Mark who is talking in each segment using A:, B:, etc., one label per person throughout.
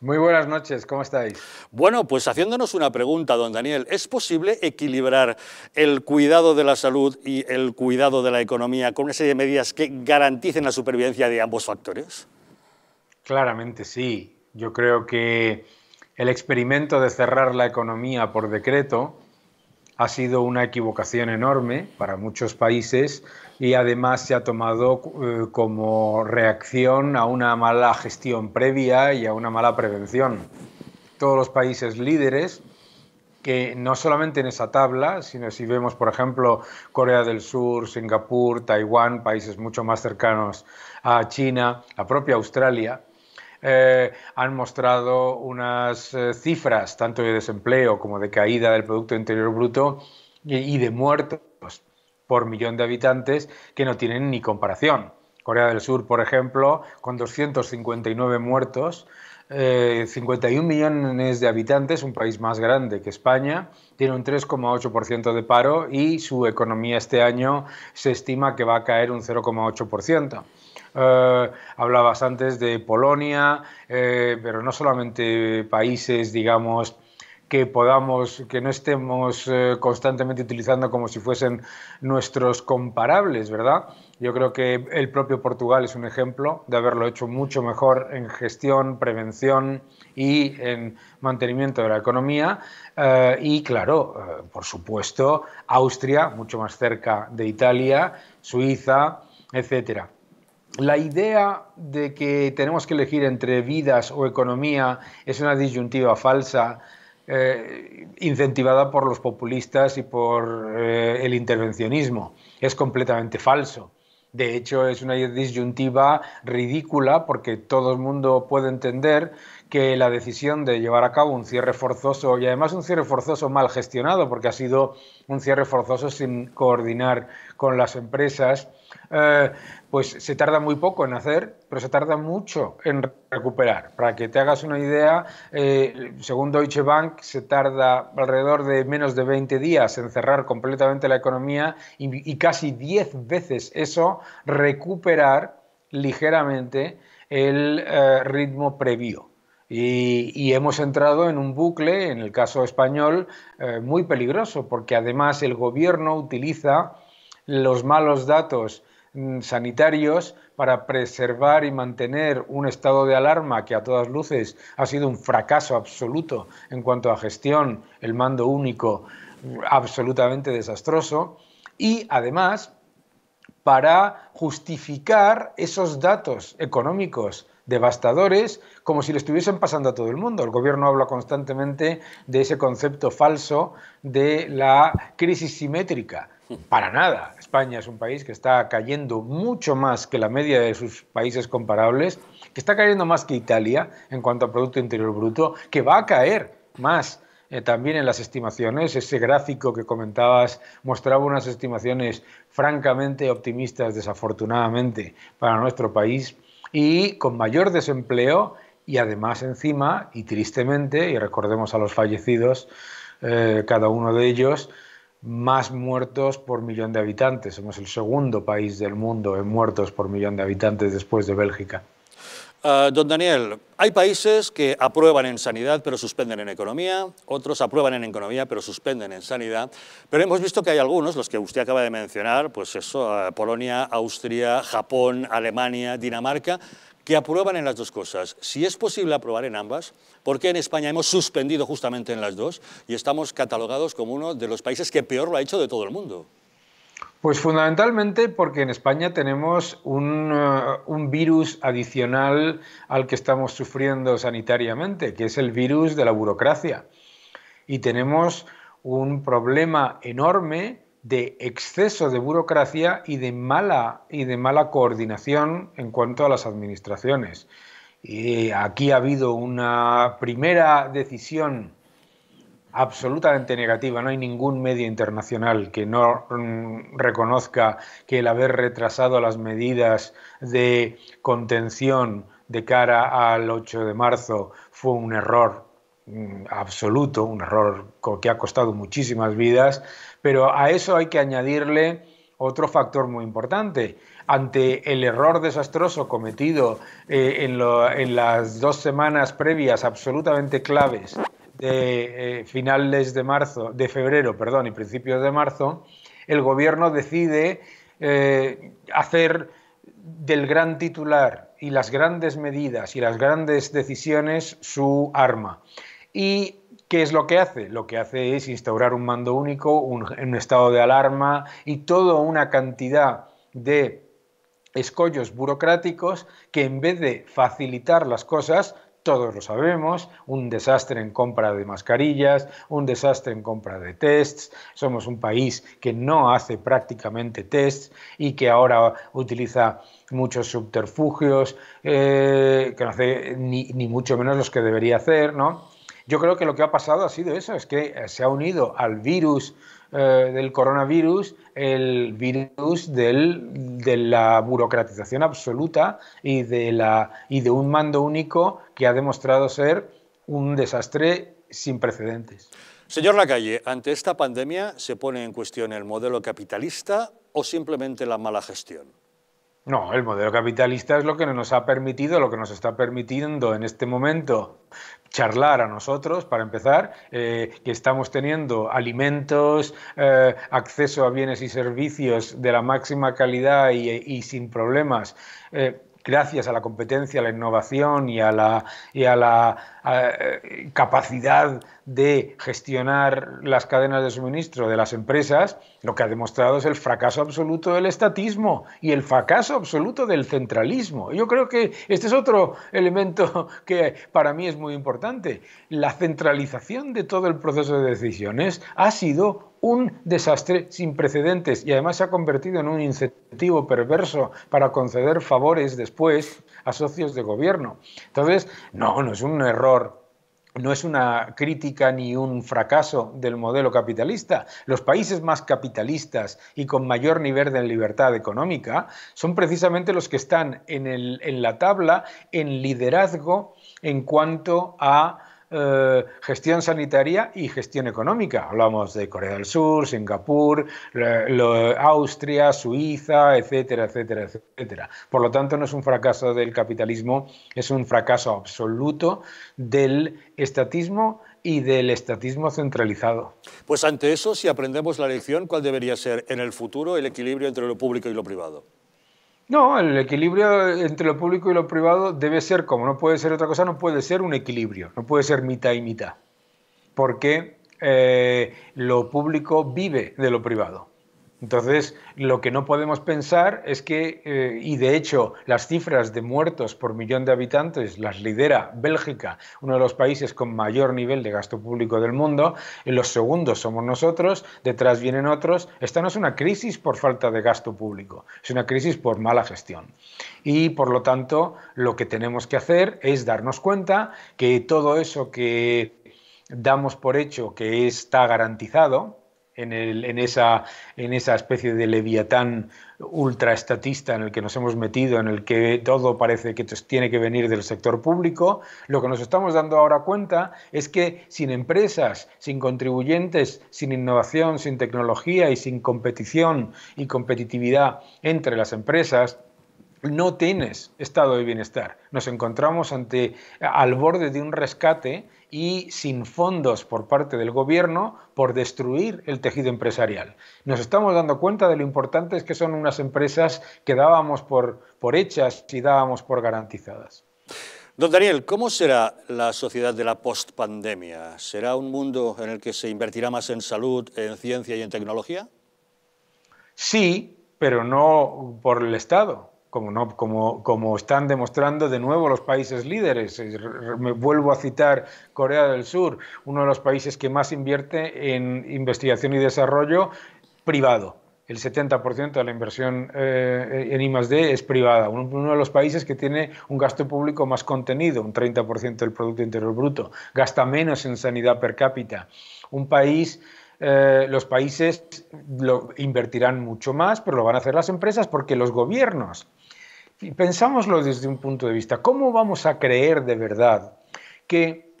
A: Muy buenas noches, ¿cómo estáis?
B: Bueno, pues haciéndonos una pregunta, don Daniel, ¿es posible equilibrar el cuidado de la salud y el cuidado de la economía con una serie de medidas que garanticen la supervivencia de ambos factores?
A: Claramente sí. Yo creo que el experimento de cerrar la economía por decreto ha sido una equivocación enorme para muchos países y además se ha tomado eh, como reacción a una mala gestión previa y a una mala prevención. Todos los países líderes, que no solamente en esa tabla, sino si vemos, por ejemplo, Corea del Sur, Singapur, Taiwán, países mucho más cercanos a China, la propia Australia, eh, han mostrado unas eh, cifras, tanto de desempleo como de caída del Producto Interior Bruto y, de muertos por millón de habitantes que no tienen ni comparación. Corea del Sur, por ejemplo, con 259 muertos, 51 eh, millones de habitantes, un país más grande que España, tiene un 3,8% de paro y su economía este año se estima que va a caer un 0,8%. Eh, hablabas antes de Polonia, eh, pero no solamente países, digamos, que podamos, que no estemos eh, constantemente utilizando como si fuesen nuestros comparables, ¿verdad? Yo creo que el propio Portugal es un ejemplo de haberlo hecho mucho mejor en gestión, prevención y en mantenimiento de la economía. Eh, y claro, eh, por supuesto, Austria, mucho más cerca de Italia, Suiza, etc. La idea de que tenemos que elegir entre vidas o economía es una disyuntiva falsa eh, incentivada por los populistas y por eh, el intervencionismo. Es completamente falso. De hecho, es una disyuntiva ridícula porque todo el mundo puede entender que la decisión de llevar a cabo un cierre forzoso y además un cierre forzoso mal gestionado, porque ha sido un cierre forzoso sin coordinar con las empresas, eh, pues se tarda muy poco en hacer, pero se tarda mucho en recuperar. Para que te hagas una idea, eh, según Deutsche Bank, se tarda alrededor de menos de 20 días en cerrar completamente la economía y, casi 10 veces eso recuperar ligeramente el eh, ritmo previo. Y, hemos entrado en un bucle, en el caso español, eh, muy peligroso, porque además el gobierno utiliza los malos datos mm, sanitarios para preservar y mantener un estado de alarma que a todas luces ha sido un fracaso absoluto en cuanto a gestión, el mando único mm, absolutamente desastroso, y además para justificar esos datos económicos devastadores, como si le estuviesen pasando a todo el mundo. El gobierno habla constantemente de ese concepto falso de la crisis simétrica. Para nada. España es un país que está cayendo mucho más que la media de sus países comparables, que está cayendo más que Italia en cuanto a Producto Interior Bruto, que va a caer más eh, también en las estimaciones. Ese gráfico que comentabas mostraba unas estimaciones francamente optimistas, desafortunadamente, para nuestro país y con mayor desempleo y además encima, y tristemente, y recordemos a los fallecidos, eh, cada uno de ellos, más muertos por millón de habitantes. Somos el segundo país del mundo en muertos por millón de habitantes después de Bélgica.
B: Eh, don Daniel, hay países que aprueban en sanidad pero suspenden en economía, otros aprueban en economía pero suspenden en sanidad, pero hemos visto que hay algunos, los que usted acaba de mencionar, pues eso, eh, Polonia, Austria, Japón, Alemania, Dinamarca, que aprueban en las dos cosas. Si es posible aprobar en ambas, ¿por qué en España hemos suspendido justamente en las dos y estamos catalogados como uno de los países que peor lo ha hecho de todo el mundo?
A: Pues fundamentalmente porque en España tenemos eh, un, virus adicional al que estamos sufriendo sanitariamente, que es el virus de la burocracia. Y tenemos un problema enorme de exceso de burocracia y de mala, y de mala coordinación en cuanto a las administraciones. Y aquí ha habido una primera decisión absolutamente negativa. No hay ningún medio internacional que no mm, reconozca que el haber retrasado las medidas de contención de cara al 8 de marzo fue un error mm, absoluto, un error que ha costado muchísimas vidas, pero a eso hay que añadirle otro factor muy importante. Ante el error desastroso cometido eh, en las dos semanas previas absolutamente claves de eh, finales de marzo, de febrero, perdón, y principios de marzo, el gobierno decide eh, hacer del gran titular y las grandes medidas y las grandes decisiones su arma. ¿Y qué es lo que hace? Lo que hace es instaurar un mando único, un estado de alarma y toda una cantidad de escollos burocráticos que en vez de facilitar las cosas todos lo sabemos, un desastre en compra de mascarillas, un desastre en compra de tests, somos un país que no hace prácticamente tests y que ahora utiliza muchos subterfugios, eh, que no hace ni, mucho menos los que debería hacer, ¿no? Yo creo que lo que ha pasado ha sido eso, es que eh, se ha unido al virus eh, del coronavirus el virus de la burocratización absoluta y de, y de un mando único que ha demostrado ser un desastre sin precedentes.
B: Señor Lacalle, ante esta pandemia se pone en cuestión el modelo capitalista o simplemente la mala gestión.
A: No, el modelo capitalista es lo que nos ha permitido, lo que nos está permitiendo en este momento charlar a nosotros, para empezar, eh, que estamos teniendo alimentos, eh, acceso a bienes y servicios de la máxima calidad y, sin problemas. Eh, gracias a la competencia, a la innovación y a la, eh, capacidad de gestionar las cadenas de suministro de las empresas, lo que ha demostrado es el fracaso absoluto del estatismo y el fracaso absoluto del centralismo. Yo creo que este es otro elemento que para mí es muy importante. La centralización de todo el proceso de decisiones ha sido un desastre sin precedentes y además se ha convertido en un incentivo perverso para conceder favores después a socios de gobierno. Entonces, no, no es un error no es una crítica ni un fracaso del modelo capitalista. Los países más capitalistas y con mayor nivel de libertad económica son precisamente los que están en, en la tabla en liderazgo en cuanto a eh, gestión sanitaria y gestión económica. Hablamos de Corea del Sur, Singapur, Austria, Suiza, etcétera, etcétera, etcétera. Por lo tanto, no es un fracaso del capitalismo, es un fracaso absoluto del estatismo y del estatismo centralizado.
B: Pues ante eso, si aprendemos la lección, ¿cuál debería ser en el futuro el equilibrio entre lo público y lo privado?
A: No, el equilibrio entre lo público y lo privado debe ser, como no puede ser otra cosa, no puede ser un equilibrio, no puede ser mitad y mitad, porque eh, lo público vive de lo privado. Entonces, lo que no podemos pensar es que, eh, y de hecho, las cifras de muertos por millón de habitantes las lidera Bélgica, uno de los países con mayor nivel de gasto público del mundo, los segundos somos nosotros, detrás vienen otros. Esta no es una crisis por falta de gasto público, es una crisis por mala gestión. Y, por lo tanto, lo que tenemos que hacer es darnos cuenta que todo eso que damos por hecho que está garantizado, en, esa, esa especie de leviatán ultraestatista en el que nos hemos metido, en el que todo parece que tiene que venir del sector público, lo que nos estamos dando ahora cuenta es que sin empresas, sin contribuyentes, sin innovación, sin tecnología y sin competición y competitividad entre las empresas, no tienes estado de bienestar. Nos encontramos ante, al borde de un rescate y sin fondos por parte del gobierno por destruir el tejido empresarial. Nos estamos dando cuenta de lo importantes que son unas empresas que dábamos por, por hechas y dábamos por garantizadas.
B: Don Daniel, ¿cómo será la sociedad de la postpandemia? ¿Será un mundo en el que se invertirá más en salud, en ciencia y en tecnología?
A: Sí, pero no por el Estado como, no, como, están demostrando de nuevo los países líderes. Me vuelvo a citar Corea del Sur, uno de los países que más invierte en investigación y desarrollo privado. El 70% de la inversión eh, en I+D es privada, uno de los países que tiene un gasto público más contenido, un 30% del producto interior bruto, gasta menos en sanidad per cápita. Un país eh, los países lo invertirán mucho más, pero lo van a hacer las empresas porque los gobiernos y pensámoslo desde un punto de vista, ¿cómo vamos a creer de verdad que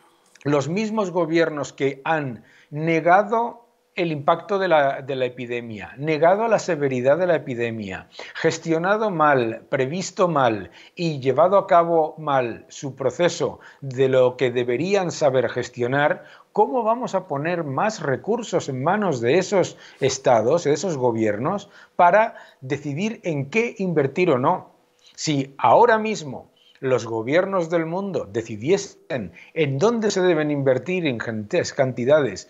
A: los mismos gobiernos que han negado el impacto de la, de la, epidemia, negado la severidad de la epidemia, gestionado mal, previsto mal y llevado a cabo mal su proceso de lo que deberían saber gestionar, ¿cómo vamos a poner más recursos en manos de esos estados, de esos gobiernos, para decidir en qué invertir o no? Si ahora mismo los gobiernos del mundo decidiesen en dónde se deben invertir ingentes cantidades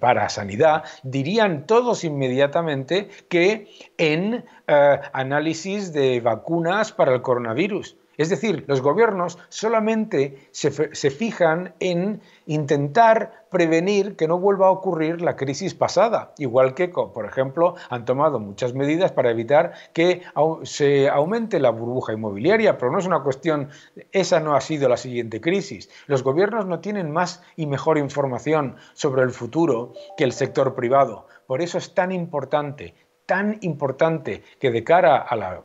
A: para sanidad, dirían todos inmediatamente que en eh, análisis de vacunas para el coronavirus. Es decir, los gobiernos solamente se, fijan en intentar prevenir que no vuelva a ocurrir la crisis pasada, igual que, por ejemplo, han tomado muchas medidas para evitar que se aumente la burbuja inmobiliaria, pero no es una cuestión, esa no ha sido la siguiente crisis. Los gobiernos no tienen más y mejor información sobre el futuro que el sector privado. Por eso es tan importante, tan importante que de cara a la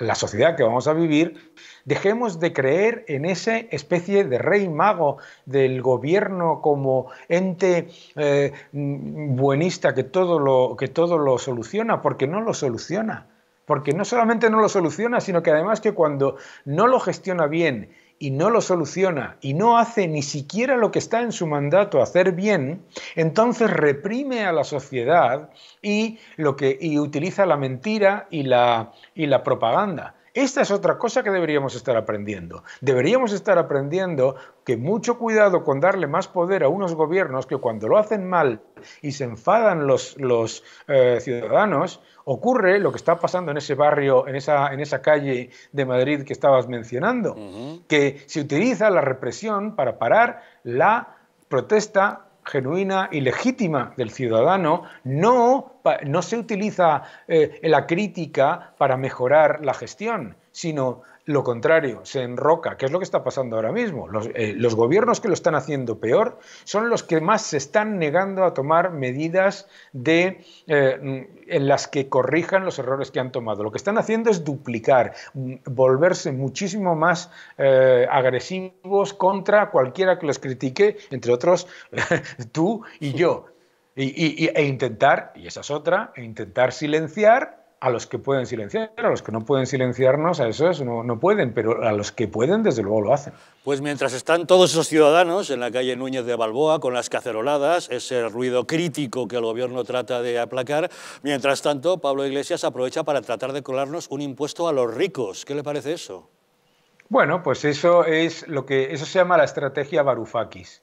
A: la sociedad que vamos a vivir, dejemos de creer en esa especie de rey mago del gobierno como ente eh, buenista que todo, lo, que todo lo soluciona, porque no lo soluciona. Porque no solamente no lo soluciona, sino que además que cuando no lo gestiona bien y no lo soluciona y no hace ni siquiera lo que está en su mandato hacer bien, entonces reprime a la sociedad y, lo que, utiliza la mentira y la propaganda. Esta es otra cosa que deberíamos estar aprendiendo. Deberíamos estar aprendiendo que mucho cuidado con darle más poder a unos gobiernos que cuando lo hacen mal y se enfadan los, eh, ciudadanos, ocurre lo que está pasando en ese barrio, en esa, en esa calle de Madrid que estabas mencionando, que se utiliza la represión para parar la protesta genuina y legítima del ciudadano, no, no se utiliza eh, la crítica para mejorar la gestión, sino lo contrario, se enroca, que es lo que está pasando ahora mismo. Eh, los, gobiernos que lo están haciendo peor son los que más se están negando a tomar medidas de, eh, en las que corrijan los errores que han tomado. Lo que están haciendo es duplicar, mm, volverse muchísimo más eh, agresivos contra cualquiera que los critique, entre otros tú y yo. e intentar, y esa es otra, e intentar silenciar a los que pueden silenciar, a los que no pueden silenciarnos, a esos no, no, pueden, pero a los que pueden, desde luego lo hacen.
B: Pues mientras están todos esos ciudadanos en la calle Núñez de Balboa con las caceroladas, ese ruido crítico que el gobierno trata de aplacar, mientras tanto Pablo Iglesias aprovecha para tratar de colarnos un impuesto a los ricos. ¿Qué le parece eso?
A: Bueno, pues eso es lo que eso se llama la estrategia Varoufakis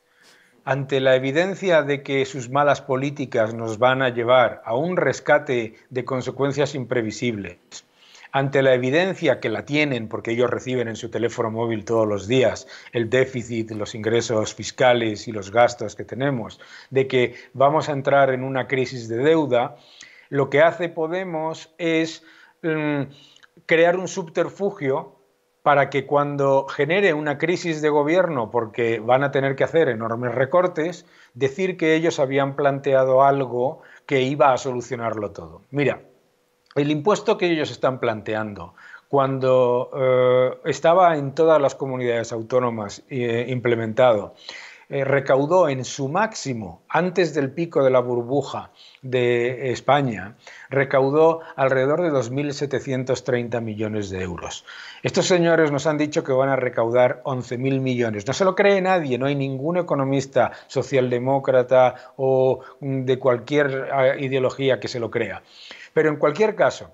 A: ante la evidencia de que sus malas políticas nos van a llevar a un rescate de consecuencias imprevisibles, ante la evidencia que la tienen, porque ellos reciben en su teléfono móvil todos los días el déficit, los ingresos fiscales y los gastos que tenemos, de que vamos a entrar en una crisis de deuda, lo que hace Podemos es mm, crear un subterfugio para que cuando genere una crisis de gobierno, porque van a tener que hacer enormes recortes, decir que ellos habían planteado algo que iba a solucionarlo todo. Mira, el impuesto que ellos están planteando, cuando eh, estaba en todas las comunidades autónomas eh, implementado, eh, recaudó en su máximo, antes del pico de la burbuja de España, recaudó alrededor de 2.730 millones de euros. Estos señores nos han dicho que van a recaudar 11.000 millones. No se lo cree nadie, no hay ningún economista socialdemócrata o mm, de cualquier ah, ideología que se lo crea. Pero en cualquier caso,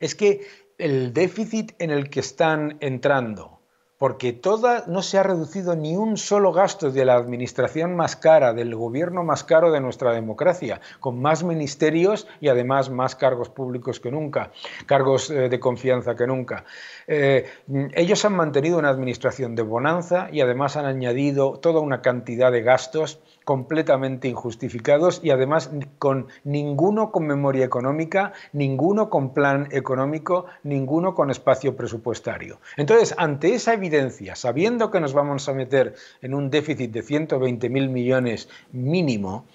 A: es que el déficit en el que están entrando, porque toda no se ha reducido ni un solo gasto de la administración más cara, del gobierno más caro de nuestra democracia, con más ministerios y además más cargos públicos que nunca, cargos eh, de confianza que nunca. Eh, ellos han mantenido una administración de bonanza y además han añadido toda una cantidad de gastos completamente injustificados y además con ninguno con memoria económica, ninguno con plan económico, ninguno con espacio presupuestario. Entonces, ante esa evidencia, sabiendo que nos vamos a meter en un déficit de 120.000 millones mínimo,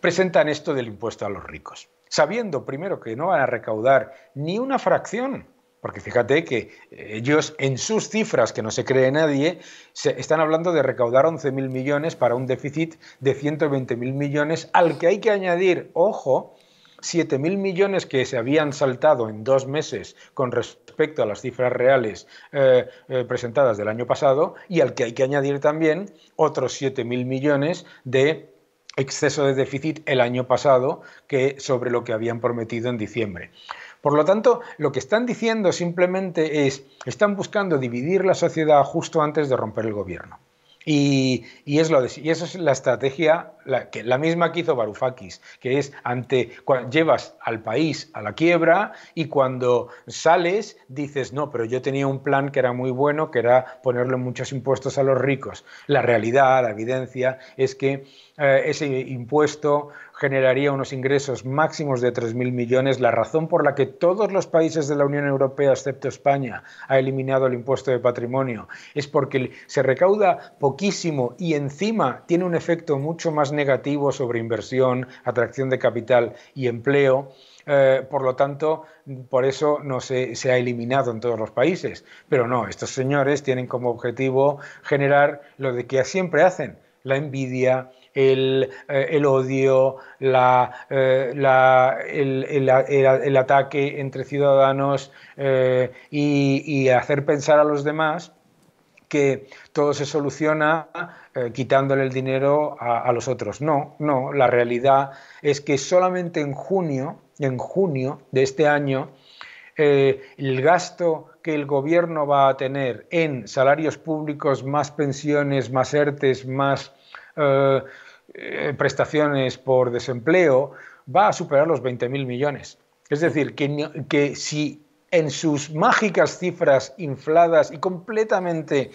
A: presentan esto del impuesto a los ricos, sabiendo primero que no van a recaudar ni una fracción porque fíjate que ellos en sus cifras, que no se cree nadie, se están hablando de recaudar 11.000 millones para un déficit de 120.000 millones, al que hay que añadir, ojo, 7.000 millones que se habían saltado en dos meses con respecto a las cifras reales eh, eh, presentadas del año pasado, y al que hay que añadir también otros 7.000 millones de exceso de déficit el año pasado que sobre lo que habían prometido en diciembre. Por lo tanto, lo que están diciendo simplemente es, están buscando dividir la sociedad justo antes de romper el gobierno. Y, y, es lo y es la estrategia la, que, la misma que hizo Varoufakis, que es ante cuando llevas al país a la quiebra y cuando sales dices, no, pero yo tenía un plan que era muy bueno, que era ponerle muchos impuestos a los ricos. La realidad, la evidencia, es que eh, ese impuesto generaría unos ingresos máximos de 3.000 millones, la razón por la que todos los países de la Unión Europea, excepto España, ha eliminado el impuesto de patrimonio, es porque se recauda poquísimo y encima tiene un efecto mucho más negativo sobre inversión, atracción de capital y empleo. Eh, por lo tanto, por eso no se, ha eliminado en todos los países. Pero no, estos señores tienen como objetivo generar lo de que siempre hacen, la envidia, el, eh, odio, eh, el, ataque entre ciudadanos y hacer pensar a los demás que todo se soluciona eh, quitándole el dinero a, los otros. No, no, la realidad es que solamente en junio, en junio de este año, eh, el gasto que el gobierno va a tener en salarios públicos, más pensiones, más ERTES, más eh, prestaciones por desempleo, va a superar los 20.000 millones. Es decir, que, que si en sus mágicas cifras infladas y completamente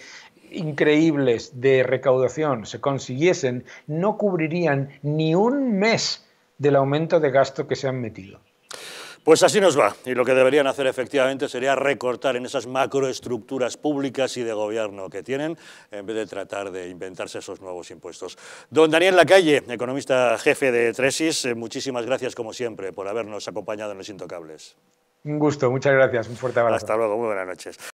A: increíbles de recaudación se consiguiesen, no cubrirían ni un mes del aumento de gasto que se han metido.
B: Pues así nos va, y lo que deberían hacer efectivamente sería recortar en esas macroestructuras públicas y de gobierno que tienen, en vez de tratar de inventarse esos nuevos impuestos. Don Daniel Lacalle, economista jefe de Tresis, eh, muchísimas gracias como siempre por habernos acompañado en Los Intocables.
A: Un gusto, muchas gracias, un fuerte
B: abrazo. Hasta luego, muy buenas noches.